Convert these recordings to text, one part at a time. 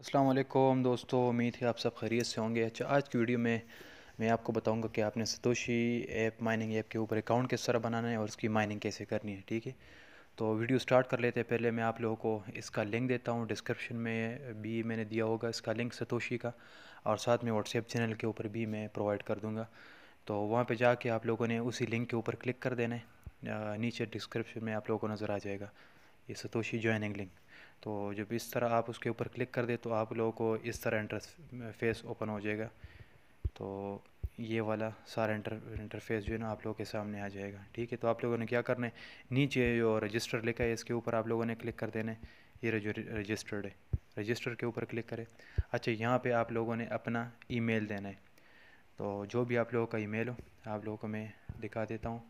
असलम दोस्तों उम्मीद है आप सब खैरियत से होंगे अच्छा आज की वीडियो में मैं आपको बताऊंगा कि आपने सतोशी ऐप माइनिंग ऐप के ऊपर अकाउंट किस तरह बनाना है और उसकी माइनिंग कैसे करनी है ठीक है तो वीडियो स्टार्ट कर लेते हैं पहले मैं आप लोगों को इसका लिंक देता हूँ डिस्क्रिप्शन में भी मैंने दिया होगा इसका लिंक सतोशी का और साथ में व्हाट्सएप चैनल के ऊपर भी मैं प्रोवाइड कर दूँगा तो वहाँ पर जाके आप लोगों ने उसी लिंक के ऊपर क्लिक कर देना है नीचे डिस्क्रिप्शन में आप लोगों को नज़र आ जाएगा ये सतोशी ज्वाइनिंग लिंक तो जब इस तरह आप उसके ऊपर क्लिक कर दे तो आप लोगों को इस तरह इंटर फेस ओपन हो जाएगा तो ये वाला सारा इंटर इंटरफेस जो है ना आप लोगों के सामने आ जाएगा ठीक है तो आप लोगों ने क्या करना है नीचे जो रजिस्टर लिखा है इसके ऊपर आप लोगों ने क्लिक कर देना है ये जो रजिस्टर्ड है रजिस्टर के ऊपर क्लिक करें अच्छा यहाँ पे आप लोगों ने अपना ईमेल देना है तो जो भी आप लोगों का ईमेल हो आप लोगों को मैं दिखा देता हूँ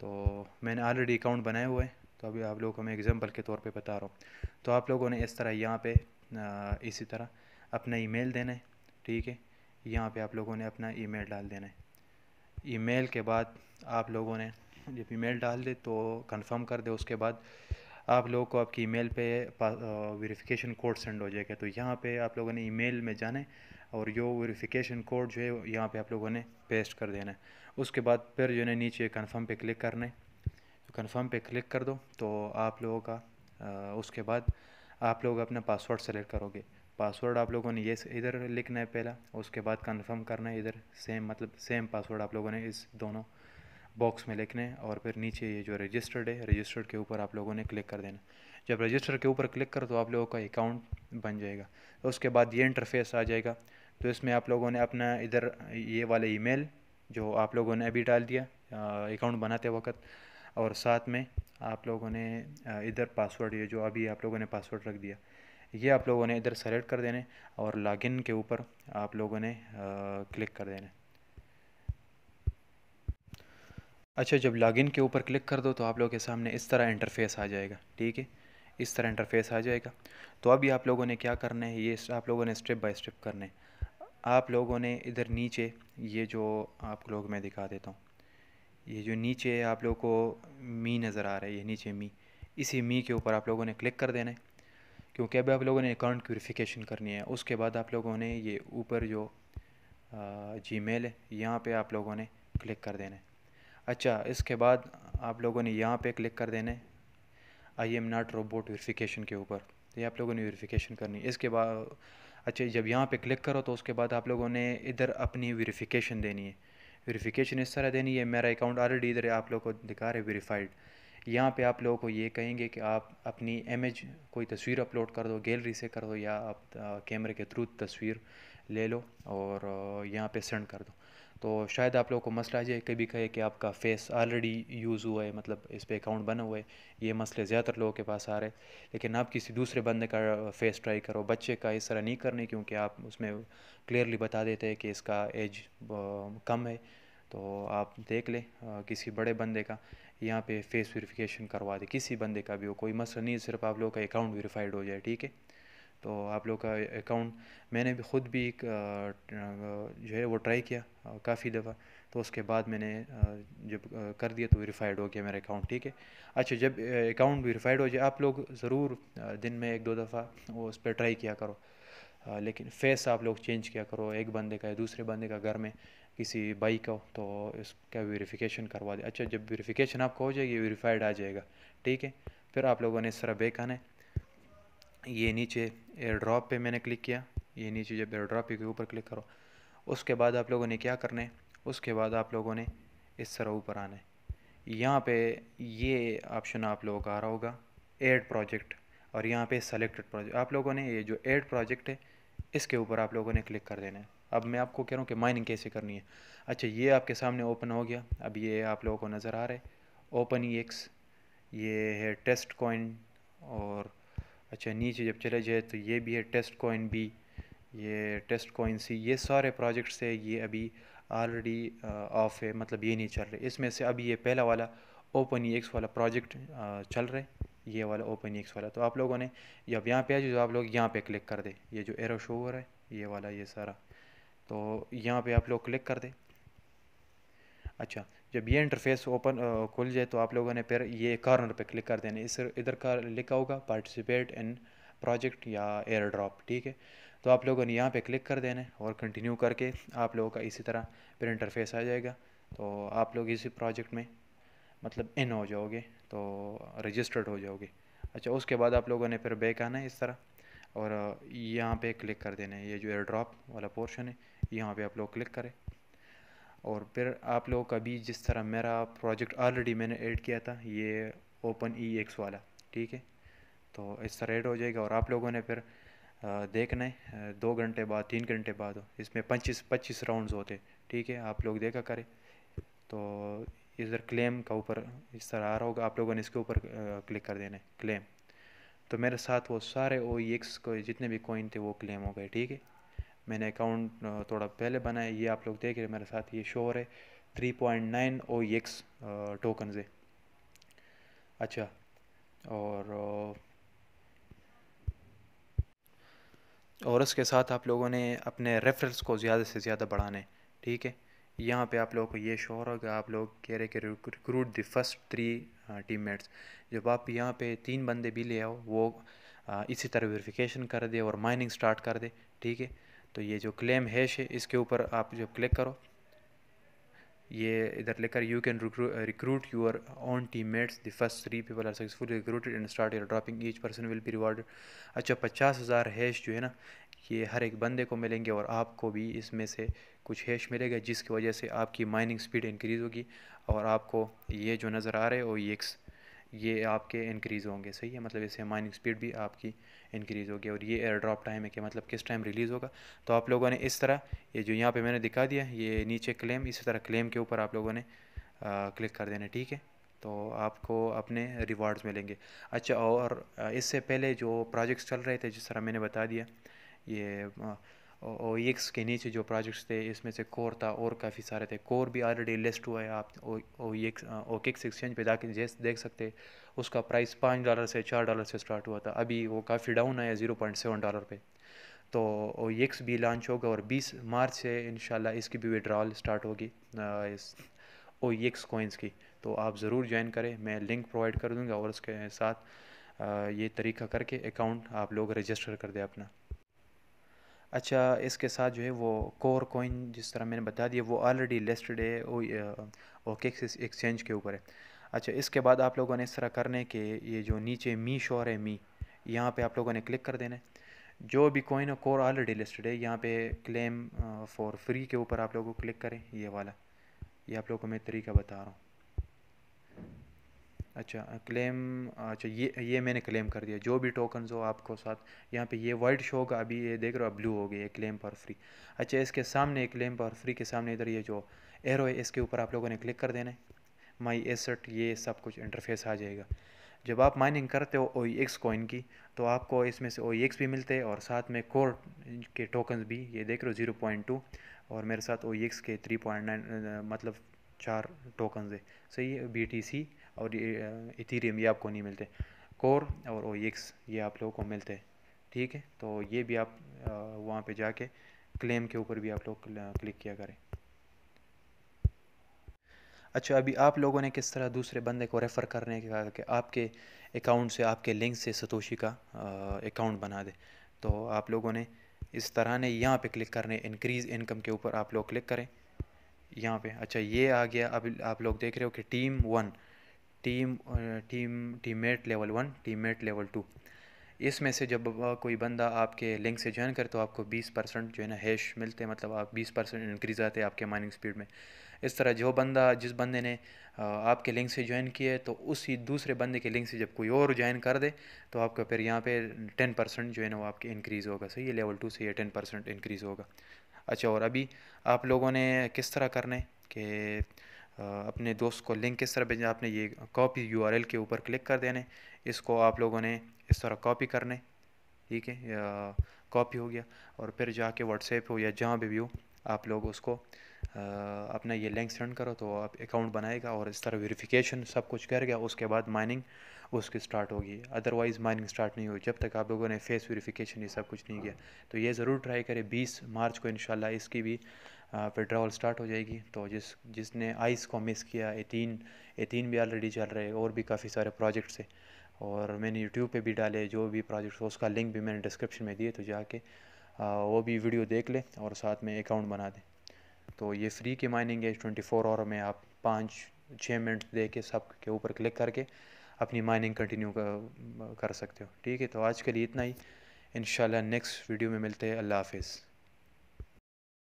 तो मैंने ऑलरेडी अकाउंट बनाए हुआ है तो अभी आप लोग मैं एग्जांपल के तौर पे बता रहा हूँ तो आप लोगों ने इस तरह यहाँ पे आ, इसी तरह अपना ईमेल देना है ठीक है यहाँ पे आप लोगों ने अपना ईमेल डाल देना है ईमेल के बाद आप लोगों ने जब ईमेल डाल दे तो कंफर्म कर दे उसके बाद आप लोगों को आपकी ईमेल पे वेरिफिकेशन कोड सेंड हो जाएगा तो यहाँ पे आप लोगों ने ईमेल में जाना है और यो वेरिफिकेशन कोड जो है यहाँ पे आप लोगों ने पेस्ट कर देना है उसके बाद फिर जो है नीचे कन्फर्म पे क्लिक करना है तो कन्फर्म पे क्लिक कर दो तो आप लोगों का आ, उसके बाद आप लोग अपना पासवर्ड सेलेक्ट करोगे पासवर्ड आप लोगों ने ये इधर लिखना है पहला उसके बाद कंफर्म करना है इधर सेम मतलब सेम पासवर्ड आप लोगों ने इस दोनों बॉक्स में लिखने हैं और फिर नीचे ये जो रजिस्टर्ड है रजिस्टर्ड के ऊपर आप लोगों ने क्लिक कर देना जब रजिस्टर के ऊपर क्लिक करो तो आप लोगों का अकाउंट बन जाएगा उसके बाद ये इंटरफेस आ जाएगा तो इसमें आप लोगों ने अपना इधर ये वाला ईमेल जो आप लोगों ने अभी डाल दिया अकाउंट बनाते वक्त और साथ में आप लोगों ने इधर पासवर्ड ये जो अभी आप लोगों ने पासवर्ड रख दिया ये आप लोगों ने इधर सेलेक्ट कर देने और लॉगिन के ऊपर आप लोगों ने क्लिक कर देने अच्छा जब लॉगिन के ऊपर क्लिक कर दो तो आप लोगों के सामने इस तरह इंटरफेस आ जाएगा ठीक है इस तरह इंटरफेस आ जाएगा तो अभी आप लोगों ने क्या करना है ये आप लोगों ने स्टेप बाय स्टेप करना है आप लोगों ने इधर नीचे ये जो आप लोग मैं दिखा देता हूँ ये जो नीचे आप लोगों को मी नज़र आ रहा है ये नीचे मी इसी मी के ऊपर आप लोगों ने क्लिक कर देना है क्योंकि अभी आप लोगों ने अकाउंट वेरीफिकेशन करनी है उसके बाद आप लोगों ने ये ऊपर जो जी मेल है यहाँ पर आप लोगों ने क्लिक कर देना है अच्छा इसके बाद आप लोगों ने यहाँ पर क्लिक कर देना है I am not robot verification के ऊपर तो ये आप लोगों ने वेरीफिकेशन करनी है इसके बाद अच्छा जब यहाँ पे क्लिक करो तो उसके बाद आप लोगों ने इधर अपनी वेरीफिकेशन देनी है वेरिफिकेशन इस तरह देनी है मेरा अकाउंट ऑलरेडी इधर आप लोग को दिखा रहे वेरीफाइड यहाँ पे आप लोगों को ये कहेंगे कि आप अपनी इमेज कोई तस्वीर अपलोड कर दो गैलरी से कर दो या आप कैमरे के थ्रू तस्वीर ले लो और यहाँ पे सेंड कर दो तो शायद आप लोगों को मसला ये कभी कहे कि आपका फेस ऑलरेडी यूज़ हुआ है मतलब इस पर अकाउंट बना हुआ है ये मसले ज़्यादातर लोगों के पास आ रहे हैं लेकिन आप किसी दूसरे बंदे का फेस ट्राई करो बच्चे का इस तरह नहीं करने क्योंकि आप उसमें क्लियरली बता देते हैं कि इसका एज कम है तो आप देख लें किसी बड़े बंदे का यहाँ पे फेस वेरिफिकेशन करवा दे किसी बंदे का भी हो कोई मसला नहीं सिर्फ आप लोगों का अकाउंट वेरीफाइड हो जाए ठीक है तो आप लोग का अकाउंट मैंने भी ख़ुद भी एक जो है वो ट्राई किया काफ़ी दफ़ा तो उसके बाद मैंने जब कर दिया तो वेरीफाइड हो गया मेरा अकाउंट ठीक है अच्छा जब अकाउंट वेरीफाइड हो जाए आप लोग ज़रूर दिन में एक दो दफ़ा वो उस पर ट्राई किया करो लेकिन फेस आप लोग चेंज किया करो एक बंदे का या दूसरे बंदे का घर में किसी बाई का तो इसका वेरीफिकेशन करवा दे अच्छा जब वेरीफिकेशन आपका हो जाएगी वेरीफाइड आ जाएगा ठीक है फिर आप लोगों ने इस तरह बेक आना है ये नीचे एयर ड्रॉप पर मैंने क्लिक किया ये नीचे जब एयर ड्रॉप के ऊपर क्लिक करो उसके बाद आप लोगों ने क्या करना है उसके बाद आप लोगों ने इस तरह ऊपर आना है यहाँ पे ये ऑप्शन आप लोगों का आ रहा होगा एड प्रोजेक्ट और यहाँ पे सेलेक्टेड प्रोजेक्ट आप लोगों ने ये जो एड प्रोजेक्ट है इसके ऊपर आप लोगों ने क्लिक कर देना है अब मैं आपको कह रहा हूँ कि माइनिंग कैसे करनी है अच्छा ये आपके सामने ओपन हो गया अब ये आप लोगों को नज़र आ रहा है ओपन एक्स ये है टेस्ट कॉइन और अच्छा नीचे जब चले जाए तो ये भी है टेस्ट कॉइन बी ये टेस्ट कॉइन सी ये सारे प्रोजेक्ट्स है ये अभी ऑलरेडी ऑफ है मतलब ये नहीं चल रहे इसमें से अभी ये पहला वाला ओपन ई एक्स वाला प्रोजेक्ट चल रहा है ये वाला ओपन ई एक्स वाला तो आप लोगों ने जब यहाँ पे आ जाए तो आप लोग यहाँ पे क्लिक कर दें ये जो एरो शो हो रहा है ये वाला ये सारा तो यहाँ पे आप लोग क्लिक कर दें अच्छा जब ये इंटरफेस ओपन खुल जाए तो आप लोगों ने फिर ये कॉर्नर पे क्लिक कर देना इस इधर का लिखा होगा पार्टिसिपेट इन प्रोजेक्ट या एयर ड्रॉप ठीक है तो आप लोगों ने यहाँ पे क्लिक कर देना और कंटिन्यू करके आप लोगों का इसी तरह फिर इंटरफेस आ जाएगा तो आप लोग इसी प्रोजेक्ट में मतलब इन हो जाओगे तो रजिस्टर्ड हो जाओगे अच्छा उसके बाद आप लोगों ने फिर बैक आना है इस तरह और यहाँ पे क्लिक कर देना है ये जो एयर ड्रॉप वाला पोर्शन है यहाँ पे आप लोग क्लिक करें और फिर आप लोग का भी जिस तरह मेरा प्रोजेक्ट ऑलरेडी मैंने ऐड किया था ये ओपन ई एक्स वाला ठीक है तो इस तरह ऐड हो जाएगा और आप लोगों ने फिर देखना है दो घंटे बाद तीन घंटे बाद इसमें पच्चीस पच्चीस राउंड्स होते ठीक है आप लोग देखा करें तो इधर क्लेम का ऊपर इस तरह आ रहा होगा आप लोगों ने इसके ऊपर क्लिक कर देना है क्लेम तो मेरे साथ वो सारे ओ एक्स e को जितने भी कॉइन थे वो क्लेम हो गए ठीक है मैंने अकाउंट थोड़ा पहले बनाया ये आप लोग देख रहे हैं मेरे साथ ये शोर है three point nine O X token से अच्छा और और इसके साथ आप लोगों ने अपने रेफरेंस को ज़्यादा से ज़्यादा बढ़ाने ठीक है यहाँ पे आप लोगों को ये शोर होगा आप लोग कह रहे कि recruit the first three teammates जब आप यहाँ पे तीन बंदे भी ले आओ वो इसी तरह वेरिफिकेशन कर दे और माइनिंग स्टार्ट कर दे ठीक है तो ये जो क्लेम हैश है इसके ऊपर आप जब क्लिक करो ये इधर लेकर you can recruit your own teammates the first three people are successful recruited and start airdropping each person will be rewarded अच्छा पचास हज़ार हैश जो है ना ये हर एक बंदे को मिलेंगे और आपको भी इसमें से कुछ हैश मिलेगा जिसकी वजह से आपकी माइनिंग स्पीड इंक्रीज़ होगी और आपको ये जो नज़र आ रहे हो ये ये आपके इंक्रीज़ होंगे सही है मतलब इससे माइनिंग स्पीड भी आपकी इंक्रीज़ होगी और ये एयर ड्रॉप टाइम है कि मतलब किस टाइम रिलीज़ होगा तो आप लोगों ने इस तरह ये जो यहाँ पे मैंने दिखा दिया ये नीचे क्लेम इसी तरह क्लेम के ऊपर आप लोगों ने आ, क्लिक कर देना ठीक है तो आपको अपने रिवार्ड्स मिलेंगे अच्छा और इससे पहले जो प्रोजेक्ट्स चल रहे थे जिस तरह मैंने बता दिया ये ओ एक्स के नीचे जो प्रोजेक्ट्स थे इसमें से कोर था और काफ़ी सारे थे कोर भी ऑलरेडी लिस्ट हुआ है आप ओ एक्स ओकेक्स एक्सचेंज पे जाके जैसे देख सकते उसका प्राइस पाँच डॉलर से चार डॉलर से स्टार्ट हुआ था अभी वो काफ़ी डाउन आया ज़ीरो पॉइंट सेवन डॉलर पर तो ओ एक्स भी लॉन्च होगा और बीस मार्च से इन इसकी भी विड्रॉल स्टार्ट होगी इस ओ एक्स कोइंस की तो आप ज़रूर ज्वाइन करें मैं लिंक प्रोवाइड कर दूँगा और उसके साथ ये तरीका करके अकाउंट आप लोग रजिस्टर कर दें अपना अच्छा इसके साथ जो है वो कोर कोइन जिस तरह मैंने बता दिया वो ऑलरेडी लिस्टेड है ओके एक्सचेंज के ऊपर है अच्छा इसके बाद आप लोगों ने इस तरह करने के ये जो नीचे मी शोर है मी यहाँ पे आप लोगों ने क्लिक कर देना है जो भी कोइन है कोर ऑलरेडी लिस्टेड है यहाँ पे क्लेम फॉर फ्री के ऊपर आप लोगों को क्लिक करें ये वाला ये आप लोगों को मैं तरीका बता रहा हूँ अच्छा क्लेम अच्छा ये ये मैंने क्लेम कर दिया जो भी टोकन हो आपको साथ यहाँ पे ये वाइट शो होगा अभी ये देख रहे हो ब्लू हो गई है क्लेम पर फ्री अच्छा इसके सामने क्लेम पर फ्री के सामने इधर ये जो एरो है इसके ऊपर आप लोगों ने क्लिक कर देना है माई एसट ये सब कुछ इंटरफेस आ जाएगा जब आप माइनिंग करते हो ओ एक्स कॉइन की तो आपको इसमें से ओ एक्स e भी मिलते हैं और साथ में कोर के टोकन भी ये देख रहे हो ज़ीरो पॉइंट टू और मेरे साथ ओ एक्स e के थ्री पॉइंट नाइन मतलब चार टोकन है सही है बी और इथीरियम ये आपको नहीं मिलते कोर और ओ e ये आप लोगों को मिलते हैं ठीक है तो ये भी आप वहाँ पे जाके क्लेम के ऊपर भी आप लोग क्लिक किया करें अच्छा अभी आप लोगों ने किस तरह दूसरे बंदे को रेफ़र करने के कहा कि आपके अकाउंट से आपके लिंक से सतोशी का अकाउंट बना दे तो आप लोगों ने इस तरह ने यहाँ पे क्लिक करने इंक्रीज़ इनकम के ऊपर आप लोग क्लिक करें यहाँ पे अच्छा ये आ गया अब आप लोग देख रहे हो कि team one team team teammate level one teammate level two इसमें से जब कोई बंदा आपके लिंक से ज्वाइन करे तो आपको 20 परसेंट जो है ना हैश मिलते हैं मतलब आप 20 परसेंट इंक्रीज़ आते हैं आपके माइनिंग स्पीड में इस तरह जो बंदा जिस बंदे ने आपके लिंक से ज्वाइन किया तो उसी दूसरे बंदे के लिंक से जब कोई और ज्वाइन कर दे तो आपका फिर यहाँ पे टेन परसेंट जो है ना वो आपके इंक्रीज़ होगा सही है लेवल टू से ये टेन परसेंट इंक्रीज़ होगा अच्छा और अभी आप लोगों ने किस तरह करना है कि अपने दोस्त को लिंक किस तरह भेजना आपने ये कॉपी यूआरएल के ऊपर क्लिक कर देने इसको आप लोगों ने इस तरह कॉपी करने ठीक है कॉपी हो गया और फिर जाके व्हाट्सएप हो या जहाँ भी भी हो आप लोग उसको अपना ये लिंक सेंड करो तो आप अकाउंट बनाएगा और इस तरह वेरिफिकेशन सब कुछ कर गया उसके बाद माइनिंग उसकी स्टार्ट होगी अदरवाइज़ माइनिंग स्टार्ट नहीं हुई जब तक आप लोगों ने फेस वेरिफिकेशन ये सब कुछ नहीं किया तो ये ज़रूर ट्राई करें बीस मार्च को इन इसकी भी पेट्रोल स्टार्ट हो जाएगी तो जिस जिसने आइस को मिस किया ए तीन ए तीन भी ऑलरेडी चल रहे और भी काफ़ी सारे प्रोजेक्ट्स है और मैंने यूट्यूब पे भी डाले जो भी प्रोजेक्ट्स उसका लिंक भी मैंने डिस्क्रिप्शन में दिए तो जाके वो भी वीडियो देख लें और साथ में अकाउंट बना दें तो ये फ्री की माइनिंग है ट्वेंटी फोर आवर में आप पाँच छः मिनट दे के सब के ऊपर क्लिक करके अपनी माइनिंग कंटिन्यू कर, सकते हो ठीक है तो आज के लिए इतना ही इन नेक्स्ट वीडियो में मिलते हैं अल्लाह हाफिज़